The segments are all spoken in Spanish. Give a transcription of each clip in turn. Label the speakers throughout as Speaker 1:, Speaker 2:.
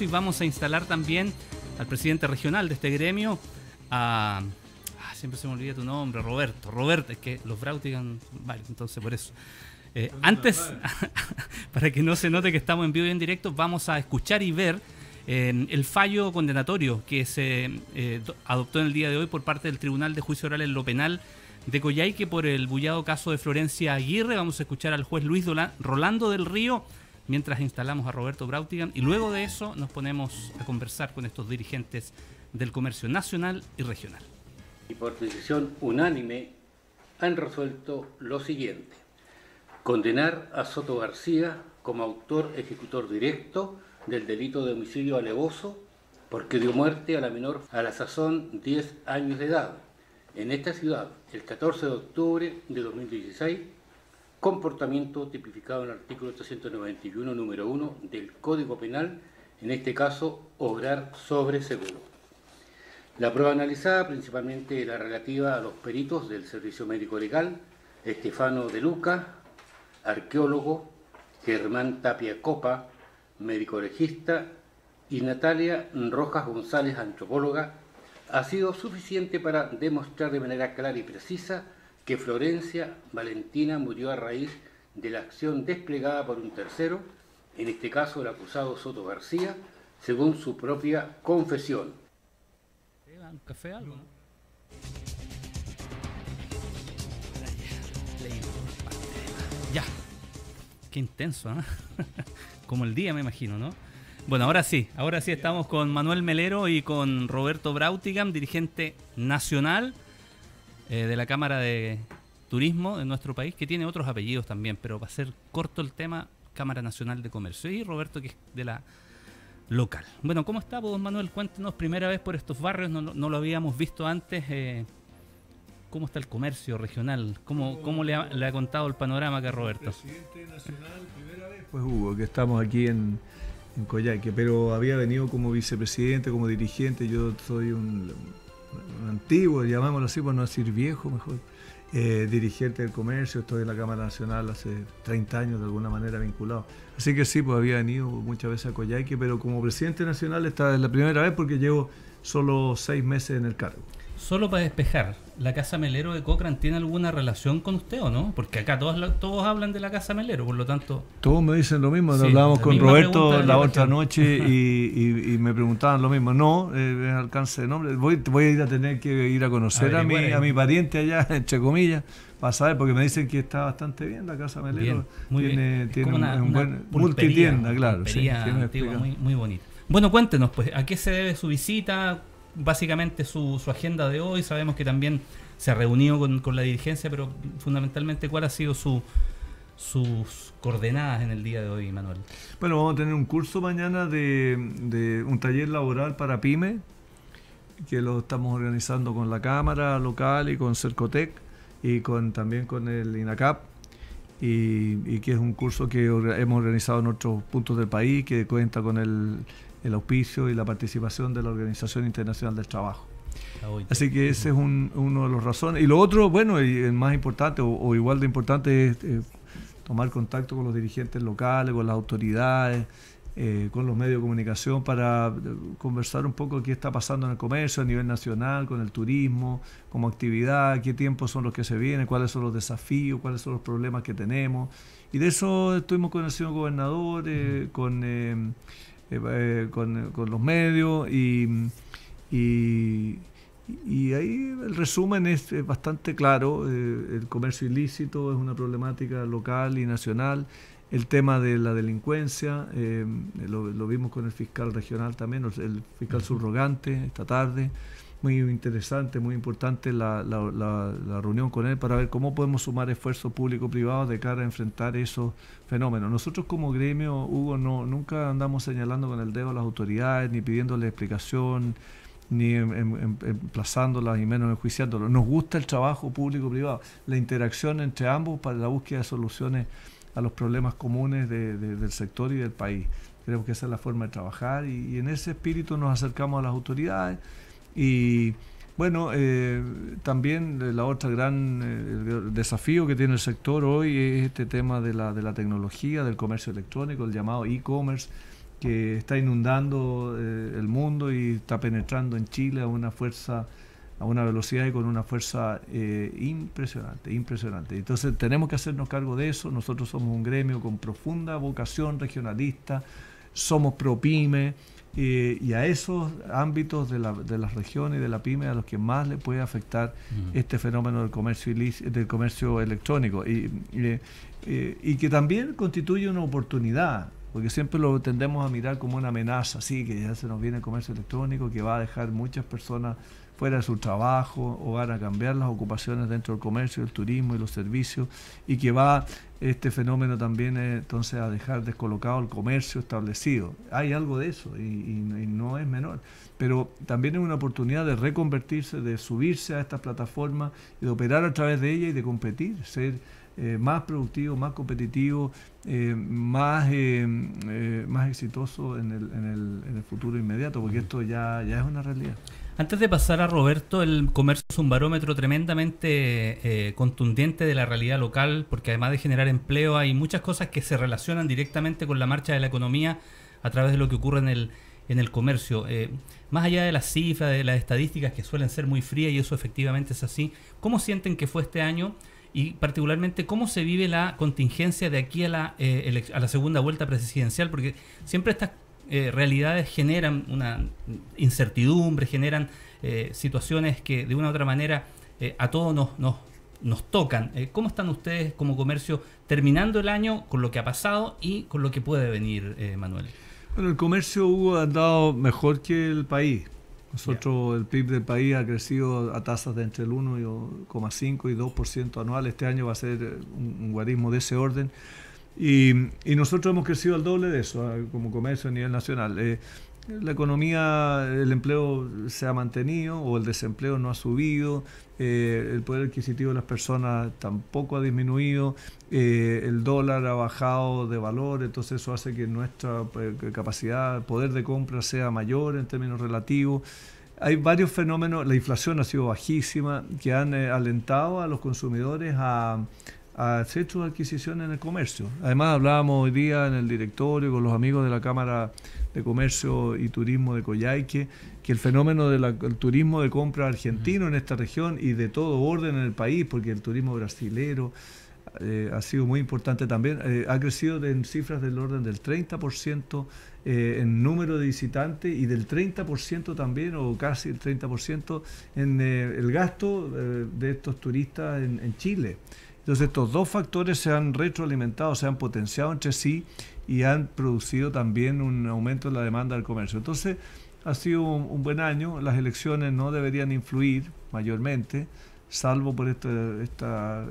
Speaker 1: y vamos a instalar también al presidente regional de este gremio, a... Ah, siempre se me olvida tu nombre, Roberto. Roberto, es que los Brautigan vale, entonces por eso. Eh, antes, para que no se note que estamos en vivo y en directo, vamos a escuchar y ver em, el fallo condenatorio que se eh, adoptó en el día de hoy por parte del Tribunal de Juicio Oral en lo Penal de Coyhaique por el bullado caso de Florencia Aguirre. Vamos a escuchar al juez Luis Rolando del Río mientras instalamos a Roberto Brautigan y luego de eso nos ponemos a conversar con estos dirigentes del comercio nacional y regional.
Speaker 2: Y por decisión unánime han resuelto lo siguiente. Condenar a Soto García como autor ejecutor directo del delito de homicidio alevoso porque dio muerte a la menor a la sazón 10 años de edad en esta ciudad el 14 de octubre de 2016 comportamiento tipificado en el artículo 391 número 1 del Código Penal, en este caso, obrar sobre seguro. La prueba analizada principalmente la relativa a los peritos del Servicio Médico Legal, Estefano De Luca, arqueólogo, Germán Tapia Copa, médico legista, y Natalia Rojas González, antropóloga, ha sido suficiente para demostrar de manera clara y precisa que Florencia Valentina murió a raíz de la acción desplegada por un tercero, en este caso el acusado Soto García, según su propia confesión. café algo? Ya,
Speaker 1: qué intenso, ¿no? Como el día me imagino, ¿no? Bueno, ahora sí, ahora sí estamos con Manuel Melero y con Roberto Brautigam, dirigente nacional eh, de la Cámara de Turismo de nuestro país, que tiene otros apellidos también, pero va a ser corto el tema, Cámara Nacional de Comercio. Y Roberto, que es de la local. Bueno, ¿cómo está, vos, Manuel? Cuéntenos, primera vez por estos barrios, no, lo habíamos visto antes. Eh, ¿Cómo está el comercio regional? ¿Cómo, cómo le, ha, contado el panorama acá, Roberto?
Speaker 2: Presidente nacional,
Speaker 3: primera vez, pues Hugo, que estamos aquí en, en pero había venido como vicepresidente, como dirigente, yo soy un antiguo, llamémoslo así por no decir viejo mejor, eh, dirigente del comercio, estoy en la Cámara Nacional hace 30 años de alguna manera vinculado. Así que sí, pues había venido muchas veces a Coyhaique, pero como presidente nacional esta es la primera vez porque llevo solo seis meses en el cargo. Solo para
Speaker 1: despejar, la Casa Melero de Cochrane tiene alguna relación con usted o no? Porque acá todos, todos hablan de la Casa Melero, por lo tanto...
Speaker 3: Todos me dicen lo mismo, hablábamos con Roberto la, otra noche y, me preguntaban lo mismo. No, eh, es alcance de nombre. Voy, voy a ir a tener que ir a conocer a, mi, a mi pariente allá, entre comillas, para saber, porque me dicen que está bastante bien la Casa Melero. muy tiene, bien. tiene una, un, claro. Sí, muy, muy bonita.
Speaker 1: Bueno, cuéntenos, pues, ¿a qué se debe su visita? básicamente su, agenda de hoy. Sabemos que también se ha reunido con, la dirigencia, pero fundamentalmente cuál ha sido su, sus coordenadas en el día de hoy, Manuel.
Speaker 3: Bueno, vamos a tener un curso mañana de, un taller laboral para pyme, que lo estamos organizando con la Cámara Local y con Cercotec y con, también con el INACAP. y, que es un curso que hemos organizado en otros puntos del país, que cuenta con el el auspicio y la participación de la Organización Internacional del Trabajo. Así que ese es uno de los razones. Y lo otro, bueno, y el más importante o, igual de importante es eh, tomar contacto con los dirigentes locales, con las autoridades, eh, con los medios de comunicación para eh, conversar un poco qué está pasando en el comercio a nivel nacional, con el turismo, como actividad, qué tiempos son los que se vienen, cuáles son los desafíos, cuáles son los problemas que tenemos. Y de eso estuvimos con el señor gobernador, con eh, eh, con, los medios y, y, ahí el resumen es, bastante claro. Eh, el comercio ilícito es una problemática local y nacional. El tema de la delincuencia, lo, lo, vimos con el fiscal regional también, el fiscal subrogante esta tarde muy interesante, muy importante la, reunión con él para ver cómo podemos sumar esfuerzos público privado de cara a enfrentar esos fenómenos. Nosotros como gremio, Hugo, no, nunca andamos señalando con el dedo a las autoridades, ni pidiéndole explicación, ni em, em, em, emplazándolas y menos enjuiciándolas. Nos gusta el trabajo público-privado, la interacción entre ambos para la búsqueda de soluciones a los problemas comunes del sector y del país. Creo que esa es la forma de trabajar y en ese espíritu nos acercamos a las autoridades y bueno, eh, también eh, la otra gran eh, desafío que tiene el sector hoy es este tema de la, de la tecnología, del comercio electrónico, el llamado e-commerce, que está inundando el mundo y está penetrando en Chile a una fuerza a una velocidad y con una fuerza impresionante, impresionante. Entonces tenemos que hacernos cargo de eso. Nosotros somos un gremio con profunda vocación regionalista, somos propyme, y a esos ámbitos de, la, de las regiones y de la pyme a los que más le puede afectar este fenómeno del comercio del comercio electrónico eh, y, que también constituye una oportunidad porque siempre lo tendemos a mirar como una amenaza, sí, que ya se nos viene el comercio electrónico, que va a dejar muchas personas fuera de su trabajo o van a cambiar las ocupaciones dentro del comercio, el turismo y los servicios y que va este fenómeno también eh, entonces a dejar descolocado el comercio establecido. Hay algo de eso y, no es menor, pero también es una oportunidad de reconvertirse, de subirse a estas plataformas, y de operar a través de ellas y de competir, ser eh, más productivo, más competitivo, eh, más, eh, más exitoso en el, en, el, en el futuro inmediato, porque esto ya es una realidad.
Speaker 1: Antes de pasar a Roberto, el comercio es un barómetro tremendamente eh, contundente de la realidad local, porque además de generar empleo hay muchas cosas que se relacionan directamente con la marcha de la economía a través de lo que ocurre en el, en el comercio. Eh, más allá de las cifras, de las estadísticas que suelen ser muy frías y eso efectivamente es así, ¿cómo sienten que fue este año? Y particularmente, ¿cómo se vive la contingencia de aquí a la, eh, a la segunda vuelta presidencial? Porque siempre estas eh, realidades generan una incertidumbre, generan eh, situaciones que de una u otra manera eh, a todos nos, nos, tocan. ¿Cómo están ustedes como comercio terminando el año con lo que ha pasado y con lo que puede venir, Manuel?
Speaker 3: Bueno, el comercio Hugo, ha andado mejor que el país. Nosotros, el PIB del país ha crecido a tasas de entre el 1,5 y 2% anual. Este año va a ser un guarismo de ese orden. Y, nosotros hemos crecido al doble de eso, como comercio a nivel nacional. Eh, la economía, el empleo se ha mantenido o el desempleo no ha subido, eh, el poder adquisitivo de las personas tampoco ha disminuido, eh, el dólar ha bajado de valor, entonces eso hace que nuestra capacidad, poder de compra sea mayor en términos relativos. Hay varios fenómenos, la inflación ha sido bajísima, que han alentado a los consumidores a has hecho adquisiciones en el comercio. Además, hablábamos hoy día en el directorio con los amigos de la Cámara de Comercio y Turismo de Coyhaique que el fenómeno del turismo de compra argentino en esta región y de todo orden en el país, porque el turismo brasilero eh, ha sido muy importante también, eh, ha crecido en cifras del orden del 30% eh, en número de visitantes y del 30% también, o casi el 30%, en el gasto de estos turistas en Chile. Entonces estos dos factores se han retroalimentado, se han potenciado entre sí y han producido también un aumento en la demanda del comercio. Entonces ha sido un, buen año, las elecciones no deberían influir mayormente, salvo por este,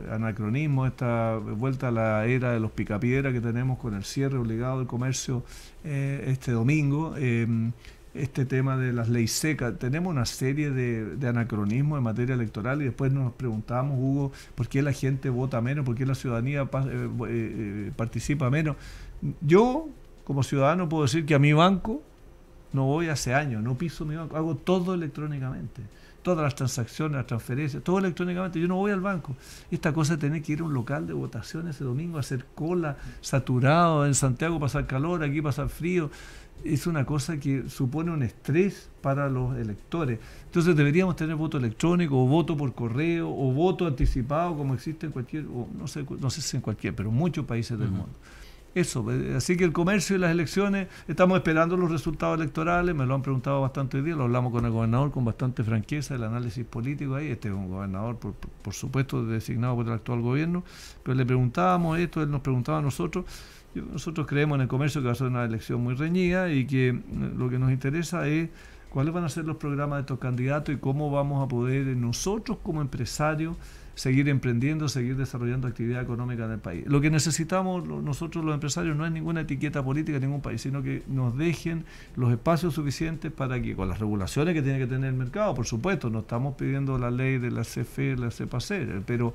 Speaker 3: anacronismo, esta vuelta a la era de los picapiedras que tenemos con el cierre obligado del comercio eh, este domingo. Em, este tema de las leyes secas. Tenemos una serie de, anacronismos en materia electoral y después nos preguntamos, Hugo, ¿por qué la gente vota menos? ¿Por qué la ciudadanía eh, eh, eh, participa menos? Yo, como ciudadano, puedo decir que a mi banco no voy hace años, no piso mi banco, hago todo electrónicamente. Todas las transacciones, las transferencias, todo electrónicamente. Yo no voy al banco. Esta cosa de tener que ir a un local de votación ese domingo, hacer cola, saturado en Santiago, pasar calor, aquí pasar frío es una cosa que supone un estrés para los electores. Entonces deberíamos tener voto electrónico o voto por correo o voto anticipado como existe en cualquier, no sé, no sé si en cualquier, pero en muchos países del mundo. Eso, eh, así que el comercio y las elecciones, estamos esperando los resultados electorales, me lo han preguntado bastante hoy día, lo hablamos con el gobernador con bastante franqueza, el análisis político ahí, este es un gobernador, por, por supuesto, designado por el actual gobierno, pero le preguntábamos esto, él nos preguntaba a nosotros, nosotros creemos en el comercio que va a ser una elección muy reñida y que eh, lo que nos interesa es cuáles van a ser los programas de estos candidatos y cómo vamos a poder eh, nosotros como empresarios seguir emprendiendo, seguir desarrollando actividad económica en el país. Lo que necesitamos nosotros los empresarios no es ninguna etiqueta política en ningún país, sino que nos dejen los espacios suficientes para que, con las regulaciones que tiene que tener el mercado, por supuesto, no estamos pidiendo la ley de la CFE, la CEPACER, pero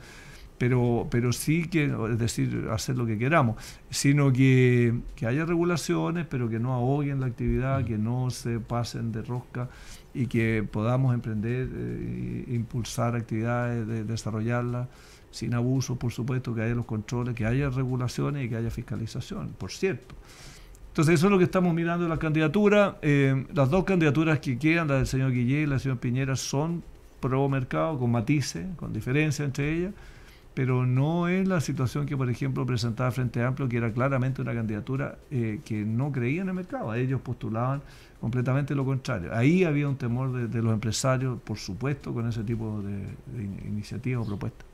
Speaker 3: pero, sí que, es decir, hacer lo que queramos, sino que, haya regulaciones, pero que no ahoguen la actividad, que no se pasen de rosca y que podamos emprender, eh, impulsar actividades, de, desarrollarlas sin abuso, por supuesto, que haya los controles, que haya regulaciones y que haya fiscalización, por cierto. Entonces, eso es lo que estamos mirando en la candidatura. Eh, las dos candidaturas que quedan, la del señor Guillén y la del señor Piñera, son pro mercado, con matices, con diferencia entre ellas pero no es la situación que, por ejemplo, presentaba Frente Amplio, que era claramente una candidatura eh, que no creía en el mercado. Ellos postulaban completamente lo contrario. Ahí había un temor de, los empresarios, por supuesto, con ese tipo de, iniciativas o propuestas.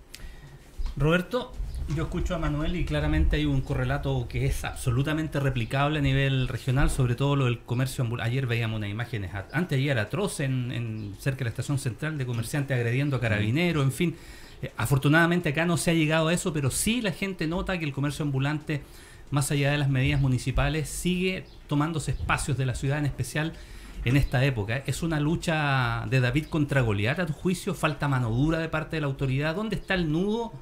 Speaker 1: Roberto, yo escucho a Manuel y claramente hay un correlato que es absolutamente replicable a nivel regional, sobre todo lo del comercio Ayer veíamos unas imágenes, antes era atroz en, cerca de la estación central de comerciantes agrediendo a carabineros, en fin. Eh, afortunadamente acá no se ha llegado a eso, pero sí la gente nota que el comercio ambulante, más allá de las medidas municipales, sigue tomándose espacios de la ciudad, en especial en esta época. ¿Es una lucha de David contra Goliat a tu juicio? ¿Falta mano dura de parte de la autoridad? ¿Dónde está el nudo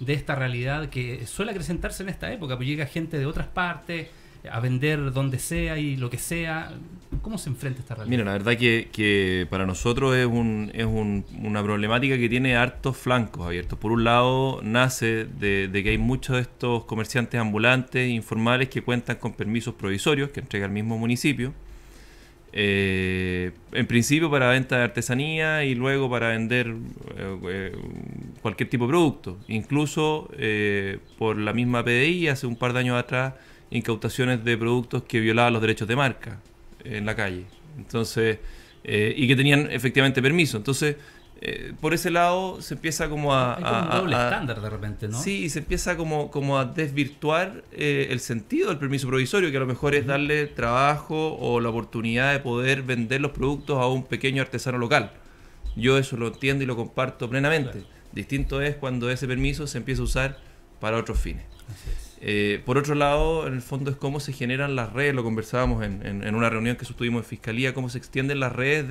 Speaker 1: de esta realidad que suele acrecentarse en esta época? Pues llega gente de otras partes a vender donde sea y lo que sea. ¿Cómo se enfrenta esta realidad? Mira,
Speaker 4: la verdad que, para nosotros es, una problemática que tiene hartos flancos abiertos. Por un lado, nace de, que hay muchos de estos comerciantes ambulantes informales que cuentan con permisos provisorios que entrega el mismo municipio. Eh, en principio para venta de artesanía y luego para vender eh, eh, cualquier tipo de producto. Incluso por la misma PDI hace un par de años atrás incautaciones de productos que violaban los derechos de marca en la calle. Entonces, eh, y que tenían efectivamente permiso. Entonces, eh, por ese lado se empieza como a... un doble estándar de repente, ¿no? Sí, y se empieza como, como a desvirtuar eh, el sentido del permiso provisorio, que a lo mejor es darle trabajo o la oportunidad de poder vender los productos a un pequeño artesano local. Yo eso lo entiendo y lo comparto plenamente. Distinto es cuando ese permiso se empieza a usar para otros fines. Eh, por otro lado, en el fondo es cómo se generan las redes, lo conversábamos en, una reunión que sostuvimos en Fiscalía, cómo se extienden las redes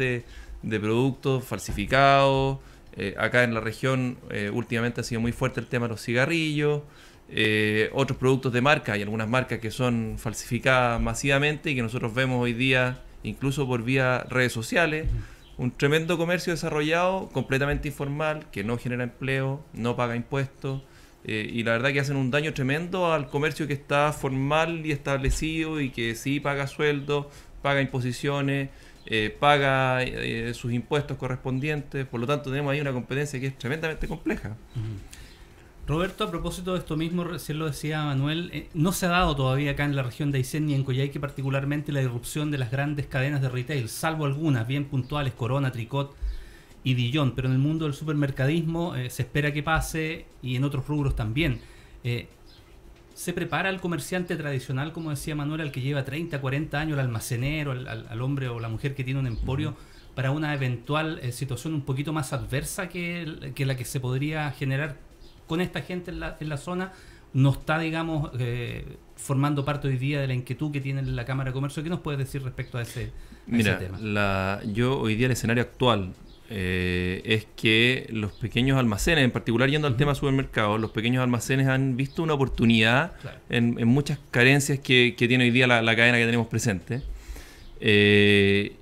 Speaker 4: de, productos falsificados. Eh, acá en la región eh, últimamente ha sido muy fuerte el tema de los cigarrillos, otros productos de marca, y algunas marcas que son falsificadas masivamente y que nosotros vemos hoy día incluso por vía redes sociales. Un tremendo comercio desarrollado, completamente informal, que no genera empleo, no paga impuestos eh, y la verdad que hacen un daño tremendo al comercio que está formal y establecido y que sí paga sueldos, paga imposiciones, eh, paga eh, sus impuestos correspondientes. Por lo tanto, tenemos ahí una competencia que es tremendamente compleja. Roberto, a propósito de esto mismo, recién lo decía Manuel,
Speaker 1: no se ha dado todavía acá en la región de Aysén ni en Coyhaique particularmente la irrupción de las grandes cadenas de retail, salvo algunas bien puntuales, Corona, Tricot, y Dijon, pero en el mundo del supermercadismo eh, se espera que pase y en otros rubros también. Eh, ¿Se prepara el comerciante tradicional, como decía Manuel, al que lleva 30, 40 años, el almacenero, al, hombre o la mujer que tiene un emporio, para una eventual eh, situación un poquito más adversa que, la que se podría generar con esta gente en la, zona? ¿No está, digamos, formando parte hoy día de la inquietud que tiene la Cámara de Comercio? ¿Qué nos puedes decir respecto a ese,
Speaker 4: tema? yo hoy día el escenario actual eh, es que los pequeños almacenes, en particular yendo al tema supermercados, los pequeños almacenes han visto una oportunidad en, muchas carencias que, tiene hoy día la, cadena que tenemos presente. Eh,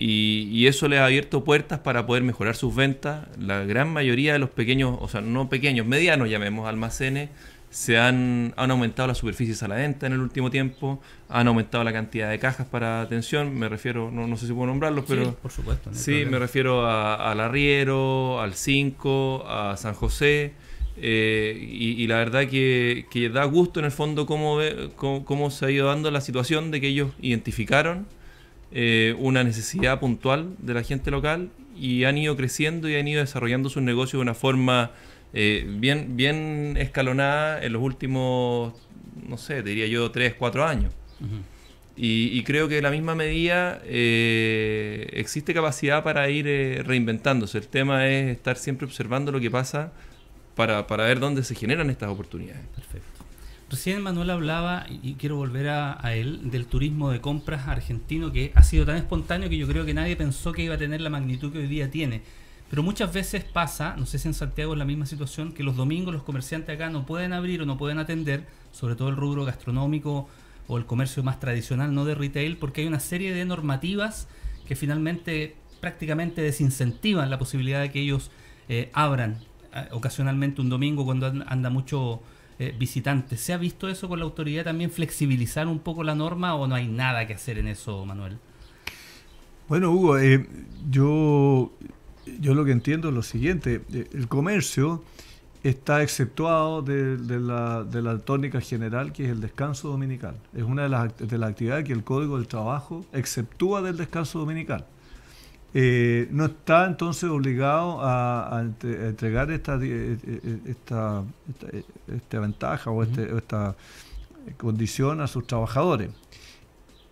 Speaker 4: y, y, eso les ha abierto puertas para poder mejorar sus ventas. La gran mayoría de los pequeños, o sea, no pequeños, medianos llamemos almacenes, se han, aumentado las superficies a la venta en el último tiempo, han aumentado la cantidad de cajas para atención, me refiero, no, sé si puedo nombrarlos, pero... Sí, por supuesto. sí, me refiero al Arriero, al 5, a San José, eh, y, la verdad que, que, da gusto en el fondo cómo, cómo, se ha ido dando la situación de que ellos identificaron eh, una necesidad puntual de la gente local y han ido creciendo y han ido desarrollando sus negocios de una forma eh, bien, bien escalonada en los últimos, no sé, diría yo, 3, 4 años. y, creo que en la misma medida eh, existe capacidad para ir eh, reinventándose. El tema es estar siempre observando lo que pasa para, ver dónde se generan estas oportunidades. Perfecto. Recién Manuel
Speaker 1: hablaba, y quiero volver a, él, del turismo de compras argentino que ha sido tan espontáneo que yo creo que nadie pensó que iba a tener la magnitud que hoy día tiene. Pero muchas veces pasa, no sé si en Santiago es la misma situación, que los domingos los comerciantes acá no pueden abrir o no pueden atender, sobre todo el rubro gastronómico o el comercio más tradicional, no de retail, porque hay una serie de normativas que finalmente prácticamente desincentivan la posibilidad de que ellos eh, abran eh, ocasionalmente un domingo cuando anda mucho eh, visitante. ¿Se ha visto eso con la autoridad también flexibilizar un poco la norma o no hay nada que hacer en eso, Manuel?
Speaker 3: Bueno, Hugo, yo yo lo que entiendo es lo siguiente, eh, el comercio está exceptuado de, la, tónica general que es el descanso dominical. Es una de las, de actividades que el Código del Trabajo exceptúa del descanso dominical. Eh, no está entonces obligado a, entregar eh, esta, ventaja o, este, esta condición a sus trabajadores.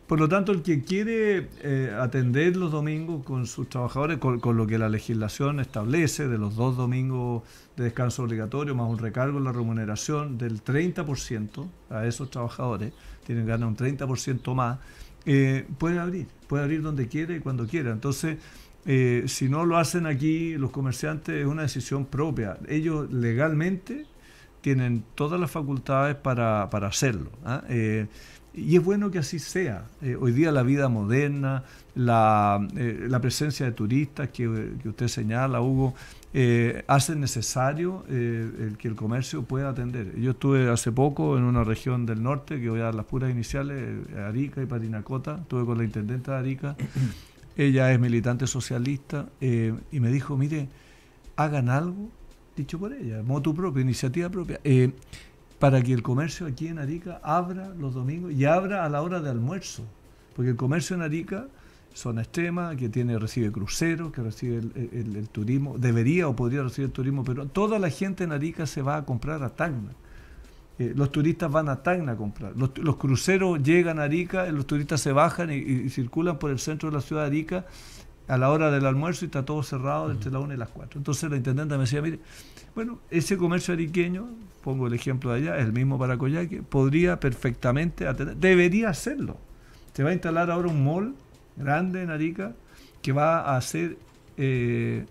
Speaker 3: Por lo tanto, el que quiere eh, atender los domingos con sus trabajadores, con, lo que la legislación establece, de los dos domingos de descanso obligatorio, más un recargo en la remuneración del 30% a esos trabajadores, tienen que ganar un 30% más, eh, puede abrir, puede abrir donde quiere y cuando quiera. Entonces, eh, si no lo hacen aquí los comerciantes, es una decisión propia. Ellos legalmente tienen todas las facultades para, hacerlo. ¿ah? Y es bueno que así sea. Eh, hoy día la vida moderna, la, eh, presencia de turistas que, usted señala, Hugo, eh, hace necesario el que el comercio pueda atender. Yo estuve hace poco en una región del norte, que voy a dar las puras iniciales, Arica y Parinacota, estuve con la intendente de Arica, ella es militante socialista, y me dijo, mire, hagan algo, dicho por ella, moto propia iniciativa propia para que el comercio aquí en Arica abra los domingos y abra a la hora de almuerzo, porque el comercio en Arica zona extrema, que tiene, recibe cruceros, que recibe el, turismo, debería o podría recibir el turismo, pero toda la gente en Arica se va a comprar a Tacna. Eh, los turistas van a Tacna a comprar. Los, cruceros llegan a Arica, los turistas se bajan y, circulan por el centro de la ciudad de Arica a la hora del almuerzo y está todo cerrado entre la 1 y las 4. Entonces la intendente me decía, mire, bueno, ese comercio ariqueño, pongo el ejemplo de allá, es el mismo para que podría perfectamente atender, debería hacerlo. Se va a instalar ahora un mall grande en Arica que va a hacer, eh,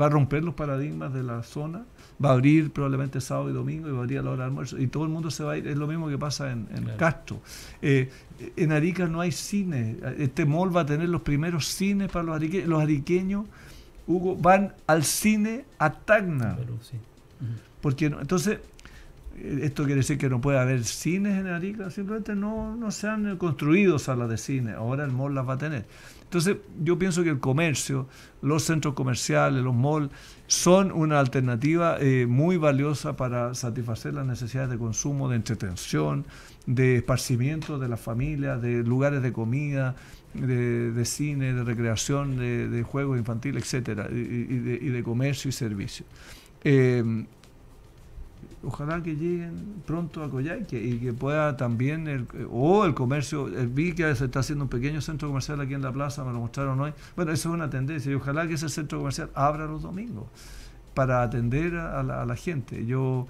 Speaker 3: va a romper los paradigmas de la zona va a abrir probablemente sábado y domingo y va a abrir a la hora de almuerzo. Y todo el mundo se va a ir. Es lo mismo que pasa en, en Castro. Eh, en Arica no hay cine. Este mall va a tener los primeros cines para los ariqueños. Los ariqueños, Hugo, van al cine a Tacna. Porque entonces esto quiere decir que no puede haber cines en Arica, simplemente no, no se han construido salas de cine, ahora el mall las va a tener. Entonces yo pienso que el comercio, los centros comerciales, los malls, son una alternativa eh, muy valiosa para satisfacer las necesidades de consumo, de entretención, de esparcimiento de las familias, de lugares de comida, de, cine, de recreación, de, de juegos infantiles, etcétera, y, de, y, de, comercio y servicio. Eh, ojalá que lleguen pronto a Coyhaique y que pueda también, o el comercio, vi que se está haciendo un pequeño centro comercial aquí en la plaza, me lo mostraron hoy. Bueno, eso es una tendencia y ojalá que ese centro comercial abra los domingos para atender a la gente. Yo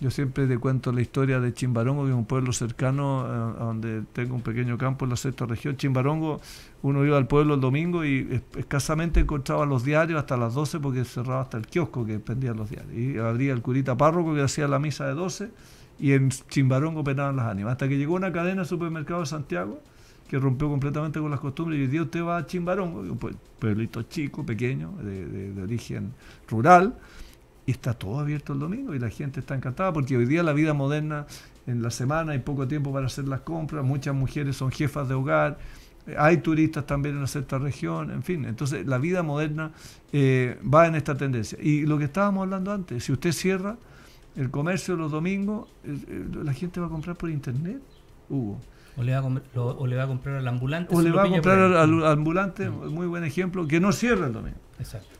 Speaker 3: yo siempre te cuento la historia de Chimbarongo, que es un pueblo cercano eh, donde tengo un pequeño campo en la sexta región. Chimbarongo, uno iba al pueblo el domingo y escasamente encontraba los diarios hasta las 12 porque cerraba hasta el kiosco que vendía los diarios. Y abría el curita párroco que hacía la misa de 12 y en Chimbarongo penaban las ánimas. Hasta que llegó una cadena de supermercado de Santiago que rompió completamente con las costumbres y dios te va a Chimbarongo, un pueblito chico, pequeño, de origen rural y está todo abierto el domingo y la gente está encantada porque hoy día la vida moderna, en la semana hay poco tiempo para hacer las compras, muchas mujeres son jefas de hogar, eh, hay turistas también en cierta región, en fin. Entonces la vida moderna eh, va en esta tendencia. Y lo que estábamos hablando antes, si usted cierra el comercio los domingos, eh, la gente va a comprar por internet, Hugo.
Speaker 1: O le, va a comprar al ambulante. O le va a comprar al,
Speaker 3: ambulante, mm. muy buen ejemplo, que no cierra el domingo.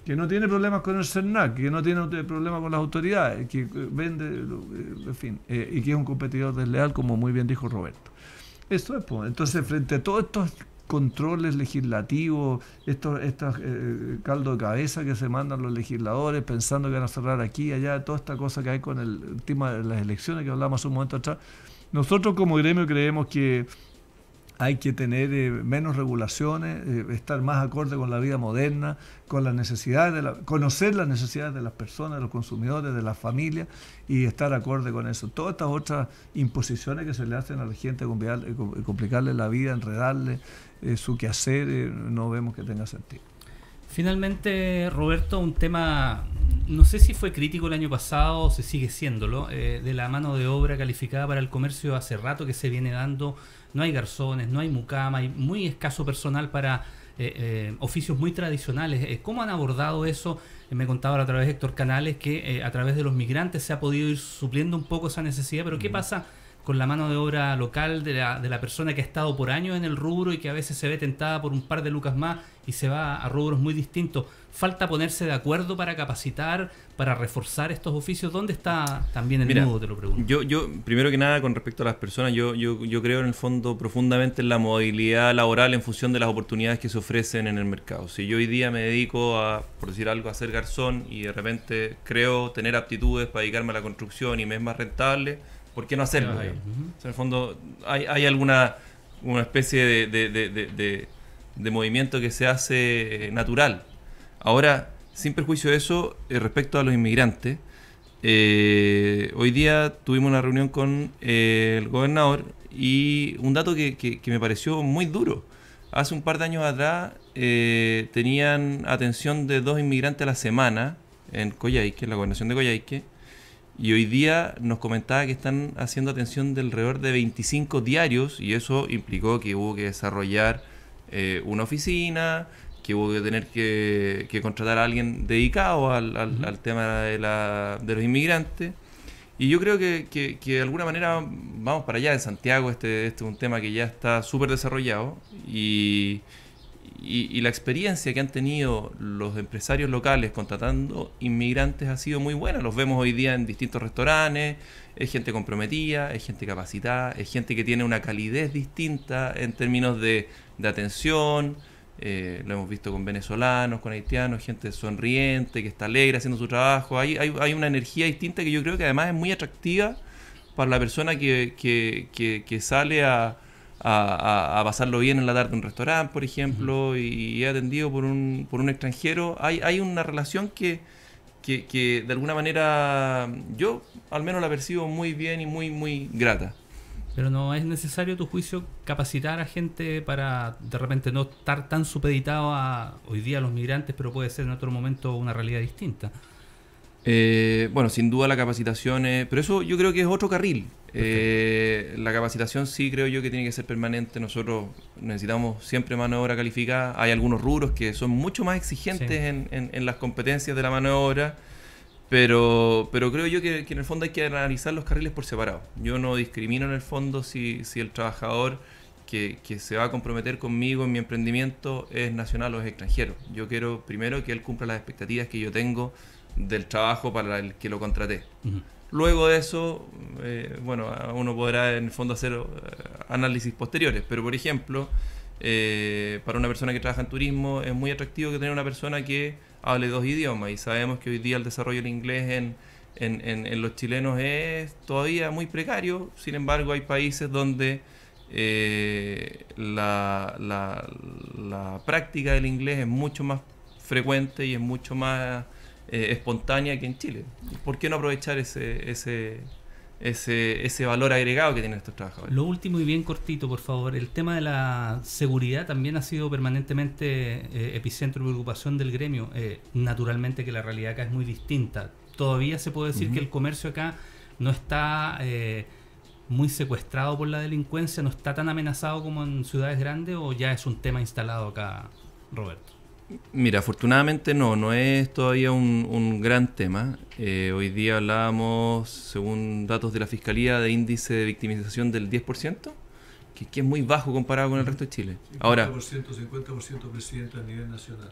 Speaker 3: Que no tiene problemas con el CERNAC, que no tiene problemas con las autoridades, que eh, vende, eh, en fin, eh, y que es un competidor desleal, como muy bien dijo Roberto. Esto es, pues, Entonces, frente a todos estos controles legislativos, estos, estos caldo de cabeza que se mandan los legisladores pensando que van a cerrar aquí y allá, toda esta cosa que hay con el tema de las elecciones que hablamos hace un momento atrás, nosotros como gremio creemos que hay que tener eh, menos regulaciones, eh, estar más acorde con la vida moderna, con las necesidades de conocer las necesidades de las personas, de los consumidores, de las familias y estar acorde con eso. Todas estas otras imposiciones que se le hacen a la gente, complicarle, eh, la vida, enredarle su quehacer, no vemos que tenga sentido.
Speaker 1: Finalmente, Roberto, un tema, no sé si fue crítico el año pasado o se sigue siéndolo, de la mano de obra calificada para el comercio hace rato que se viene dando no hay garzones, no hay mucama, hay muy escaso personal para eh, eh, oficios muy tradicionales. Eh, ¿Cómo han abordado eso? me contaba a través de Héctor Canales que a través de los migrantes se ha podido ir supliendo un poco esa necesidad, pero ¿qué mm. pasa? con la mano de obra local de la, de la persona que ha estado por años en el rubro y que a veces se ve tentada por un par de lucas más y se va a rubros muy distintos. Falta ponerse de acuerdo para capacitar, para reforzar estos oficios. ¿Dónde está también el Mira, Te lo pregunto.
Speaker 4: Yo, yo, primero que nada, con respecto a las personas, yo, yo, yo creo en el fondo profundamente en la movilidad laboral en función de las oportunidades que se ofrecen en el mercado. Si yo hoy día me dedico a, por decir algo, a ser garzón y de repente creo tener aptitudes para dedicarme a la construcción y me es más rentable, ¿Por qué no hacerlo? Ahí? en el fondo, ¿hay, alguna una especie de, movimiento que se hace natural? Ahora, sin perjuicio de eso, eh, respecto a los inmigrantes, eh, hoy día tuvimos una reunión con eh, el gobernador y un dato que, me pareció muy duro. Hace un par de años atrás tenían atención de dos inmigrantes a la semana en Coyhaique, en la gobernación de Coyhaique, y hoy día nos comentaba que están haciendo atención de alrededor de 25 diarios y eso implicó que hubo que desarrollar eh, una oficina, que hubo que tener que, contratar a alguien dedicado al, tema de, los inmigrantes. Y yo creo que, de alguna manera vamos para allá. En Santiago este, este es un tema que ya está súper desarrollado y y, la experiencia que han tenido los empresarios locales contratando inmigrantes ha sido muy buena. Los vemos hoy día en distintos restaurantes, es gente comprometida, es gente capacitada, es gente que tiene una calidez distinta en términos de, atención. Eh, lo hemos visto con venezolanos, con haitianos, gente sonriente, que está alegre haciendo su trabajo. Hay, hay, hay una energía distinta que yo creo que además es muy atractiva para la persona que, que, que, que sale a a, a, pasarlo bien en la tarde en un restaurante, por ejemplo, y, he atendido por un, por un extranjero, hay, hay una relación que, que, de alguna manera yo al menos la percibo muy bien y muy, muy grata. Pero
Speaker 1: no es necesario, tu juicio, capacitar a gente para de repente no estar tan supeditado a hoy día a los migrantes, pero puede ser en otro momento una realidad distinta.
Speaker 4: Eh, bueno, sin duda la capacitación es... Pero eso yo creo que es otro carril. Eh, la capacitación sí creo yo que tiene que ser permanente. Nosotros necesitamos siempre mano de obra calificada. Hay algunos rubros que son mucho más exigentes en, las competencias de la mano de obra, pero, pero creo yo que, en el fondo hay que analizar los carriles por separado. Yo no discrimino en el fondo si, el trabajador que, se va a comprometer conmigo en mi emprendimiento es nacional o es extranjero. Yo quiero primero que él cumpla las expectativas que yo tengo del trabajo para el que lo contraté. Luego de eso, eh, bueno, uno podrá en el fondo hacer eh, análisis posteriores, pero por ejemplo, eh, para una persona que trabaja en turismo es muy atractivo que tener una persona que hable dos idiomas y sabemos que hoy día el desarrollo del inglés en, en, los chilenos es todavía muy precario, sin embargo hay países donde la práctica del inglés es mucho más frecuente y es mucho más eh, espontánea que en Chile. ¿Por qué no aprovechar ese, ese, ese, ese valor agregado que tienen estos trabajadores?
Speaker 1: Lo último y bien cortito, por favor. El tema de la seguridad también ha sido permanentemente eh, epicentro de preocupación del gremio. Eh, naturalmente que la realidad acá es muy distinta. Todavía se puede decir que el comercio acá no está muy secuestrado por la delincuencia, no está tan amenazado como en ciudades grandes o ya es un tema instalado acá,
Speaker 4: Roberto? Mira, afortunadamente no, no es todavía un, un gran tema. Eh, hoy día hablábamos, según datos de la Fiscalía, de índice de victimización del 10%, que, que es muy bajo comparado con el resto de Chile. Ahora,
Speaker 3: 50% presidente a nivel nacional.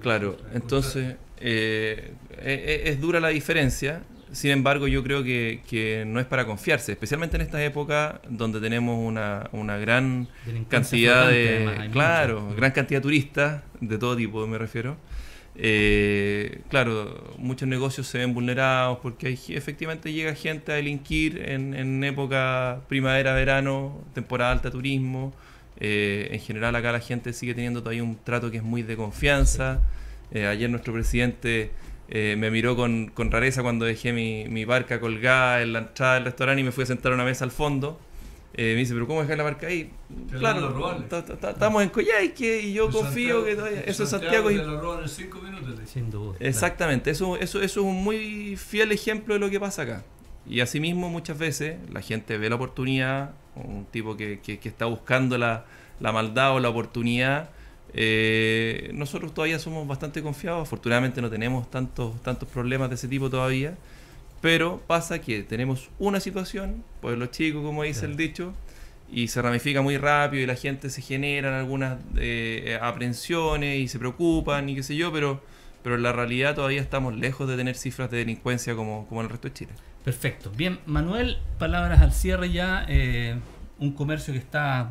Speaker 3: Claro, entonces eh, eh, es, dura la
Speaker 4: diferencia. Sin embargo, yo creo que, no es para confiarse, especialmente en esta época donde tenemos una, gran cantidad de... claro, gran cantidad de turistas, de todo tipo me refiero. Eh, claro, muchos negocios se ven vulnerados porque efectivamente llega gente a delinquir en, época primavera, verano, temporada alta turismo. Eh, en general acá la gente sigue teniendo todavía un trato que es muy de confianza. Eh, ayer nuestro presidente eh, me miró con, rareza cuando dejé mi, barca colgada en la entrada del restaurante y me fui a sentar a una mesa al fondo. Eh, me dice, pero ¿cómo dejar la barca ahí?
Speaker 3: Claro, estamos en Coyhaique y yo confío que Eso es Santiago y... roban en cinco minutos.
Speaker 4: Exactamente, eso, eso, eso es un muy fiel ejemplo de lo que pasa acá. Y asimismo muchas veces la gente ve la oportunidad, un tipo que, está buscando la, la maldad o la oportunidad eh, nosotros todavía somos bastante confiados, afortunadamente no tenemos tantos, tantos problemas de ese tipo todavía, pero pasa que tenemos una situación, pues los chicos como dice el dicho, y se ramifica muy rápido y la gente se generan algunas eh, aprensiones y se preocupan y qué sé yo, pero, pero en la realidad todavía estamos lejos de tener cifras de delincuencia como, como en el resto de Chile.
Speaker 1: Perfecto. Bien, Manuel, palabras al cierre ya. Eh, un comercio que está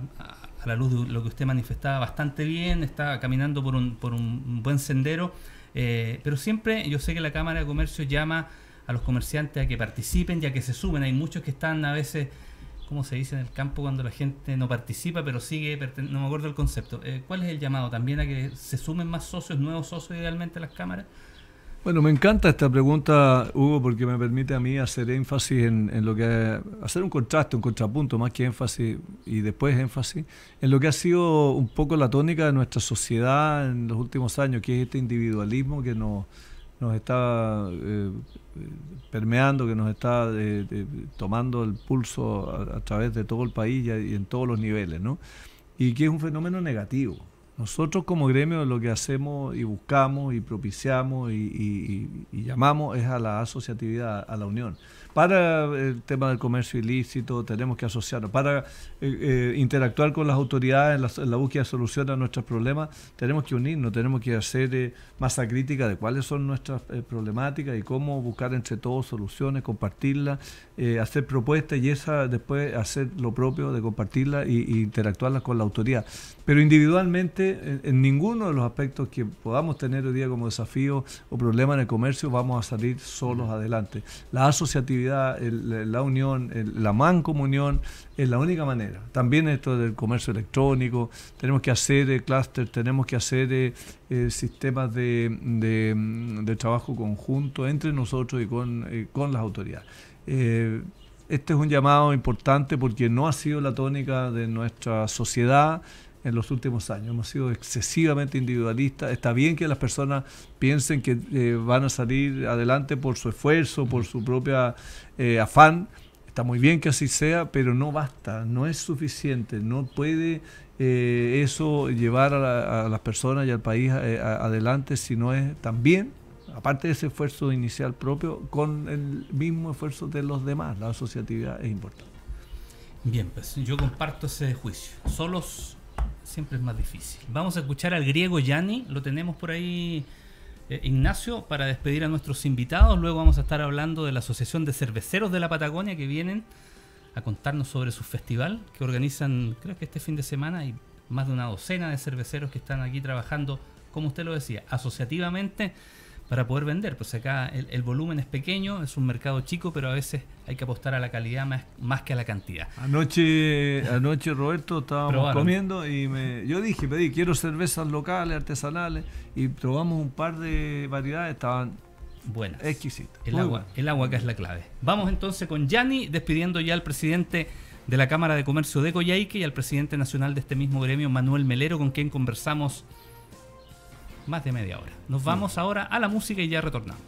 Speaker 1: a la luz de lo que usted manifestaba bastante bien, está caminando por un, por un buen sendero, eh, pero siempre yo sé que la Cámara de Comercio llama a los comerciantes a que participen y a que se sumen. Hay muchos que están a veces, cómo se dice en el campo, cuando la gente no participa, pero sigue, no me acuerdo el concepto. Eh, ¿Cuál es el llamado? También a que se sumen más socios, nuevos socios idealmente a las cámaras.
Speaker 3: Bueno, me encanta esta pregunta, Hugo, porque me permite a mí hacer énfasis en, lo que hacer un contraste, un contrapunto, más que énfasis y después énfasis, en lo que ha sido un poco la tónica de nuestra sociedad en los últimos años, que es este individualismo que nos, está eh, permeando, que nos está eh, tomando el pulso a, a, través de todo el país y, en todos los niveles, ¿no? Y que es un fenómeno negativo nosotros como gremio lo que hacemos y buscamos y propiciamos y, llamamos es a la asociatividad, a la unión. Para el tema del comercio ilícito tenemos que asociarnos. Para eh, eh, interactuar con las autoridades en la, búsqueda de soluciones a nuestros problemas tenemos que unirnos, tenemos que hacer eh, masa crítica de cuáles son nuestras problemáticas y cómo buscar entre todos soluciones, compartirlas eh, hacer propuestas y esa después hacer lo propio de compartirlas e interactuarlas con la autoridad. Pero individualmente, en, ninguno de los aspectos que podamos tener hoy día como desafío o problema en el comercio, vamos a salir solos adelante. La asociatividad, la unión, la mancomunión es la única manera. También esto del comercio electrónico, tenemos que hacer eh, clúster, tenemos que hacer eh, eh, sistemas mm, de, trabajo conjunto entre nosotros y con, con las autoridades. Eh, este es un llamado importante porque no ha sido la tónica de nuestra sociedad en los últimos años. Hemos sido excesivamente individualistas. Está bien que las personas piensen que eh, van a salir adelante por su esfuerzo, por su propia eh, afán. Está muy bien que así sea, pero no basta, no es suficiente, no puede eso llevar a, a, las personas y al país adelante si no es también aparte de ese esfuerzo inicial propio, con el mismo esfuerzo de los demás. La asociatividad es importante.
Speaker 1: Bien, pues yo comparto ese juicio. Solos siempre es más difícil. Vamos a escuchar al griego Yanni, lo tenemos por ahí. Eh, Ignacio, para despedir a nuestros invitados, luego vamos a estar hablando de la Asociación de Cerveceros de la Patagonia que vienen a contarnos sobre su festival que organizan, creo que este fin de semana hay más de una docena de cerveceros que están aquí trabajando, como usted lo decía, asociativamente para poder vender. Pues acá el, volumen es pequeño, es un mercado chico, pero a veces hay que apostar a la calidad más, más que a la cantidad.
Speaker 3: Anoche, anoche Roberto, estábamos comiendo y me, yo dije, pedí, quiero cervezas locales, artesanales, y probamos un par de variedades, estaban buenas. Exquisitas. El agua,
Speaker 1: el agua que es la clave. Vamos entonces con Yanni, despidiendo ya al presidente de la Cámara de Comercio de Coyhaique y al presidente nacional de este mismo gremio, Manuel Melero, con quien conversamos más de media hora. Nos vamos mm. ahora a la música y ya retornamos.